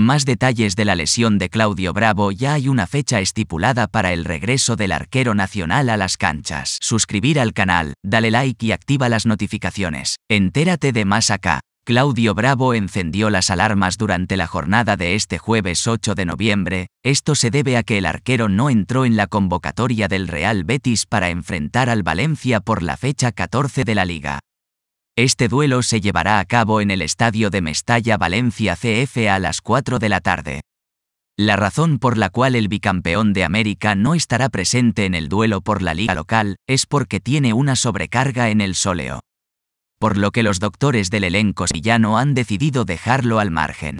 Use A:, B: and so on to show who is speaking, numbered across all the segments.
A: Más detalles de la lesión de Claudio Bravo ya hay una fecha estipulada para el regreso del arquero nacional a las canchas. Suscribir al canal, dale like y activa las notificaciones. Entérate de más acá. Claudio Bravo encendió las alarmas durante la jornada de este jueves 8 de noviembre, esto se debe a que el arquero no entró en la convocatoria del Real Betis para enfrentar al Valencia por la fecha 14 de la liga. Este duelo se llevará a cabo en el estadio de Mestalla Valencia CF a las 4 de la tarde. La razón por la cual el bicampeón de América no estará presente en el duelo por la liga local es porque tiene una sobrecarga en el sóleo. Por lo que los doctores del elenco sevillano han decidido dejarlo al margen.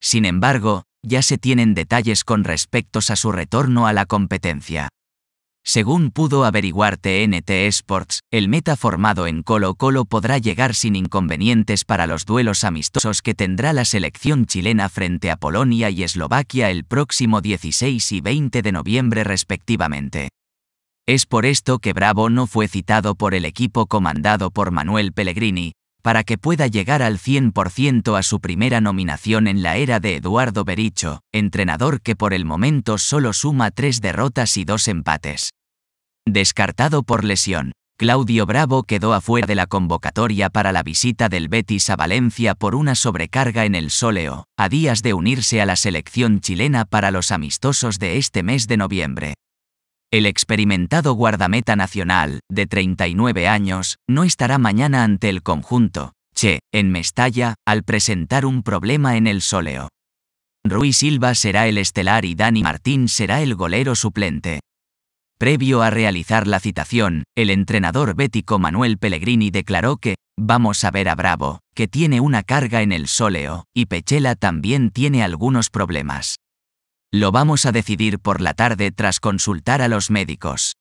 A: Sin embargo, ya se tienen detalles con respecto a su retorno a la competencia. Según pudo averiguar TNT Sports, el meta formado en Colo Colo podrá llegar sin inconvenientes para los duelos amistosos que tendrá la selección chilena frente a Polonia y Eslovaquia el próximo 16 y 20 de noviembre respectivamente. Es por esto que Bravo no fue citado por el equipo comandado por Manuel Pellegrini, para que pueda llegar al 100% a su primera nominación en la era de Eduardo Bericho, entrenador que por el momento solo suma tres derrotas y dos empates. Descartado por lesión, Claudio Bravo quedó afuera de la convocatoria para la visita del Betis a Valencia por una sobrecarga en el sóleo, a días de unirse a la selección chilena para los amistosos de este mes de noviembre. El experimentado guardameta nacional, de 39 años, no estará mañana ante el conjunto, Che, en Mestalla, al presentar un problema en el sóleo. Ruiz Silva será el estelar y Dani Martín será el golero suplente. Previo a realizar la citación, el entrenador bético Manuel Pellegrini declaró que, vamos a ver a Bravo, que tiene una carga en el sóleo, y Pechela también tiene algunos problemas. Lo vamos a decidir por la tarde tras consultar a los médicos.